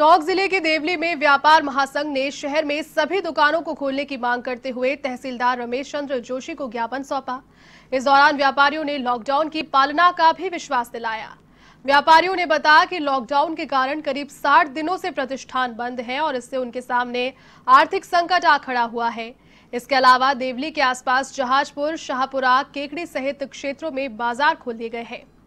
टोंक जिले के देवली में व्यापार महासंघ ने शहर में सभी दुकानों को खोलने की मांग करते हुए तहसीलदार रमेश चंद्र जोशी को ज्ञापन सौंपा इस दौरान व्यापारियों ने लॉकडाउन की पालना का भी विश्वास दिलाया व्यापारियों ने बताया कि लॉकडाउन के कारण करीब 60 दिनों से प्रतिष्ठान बंद है और इससे उनके सामने आर्थिक संकट आ खड़ा हुआ है इसके अलावा देवली के आसपास जहाजपुर शाहपुरा केकड़ी सहित क्षेत्रों में बाजार खोल दिए गए हैं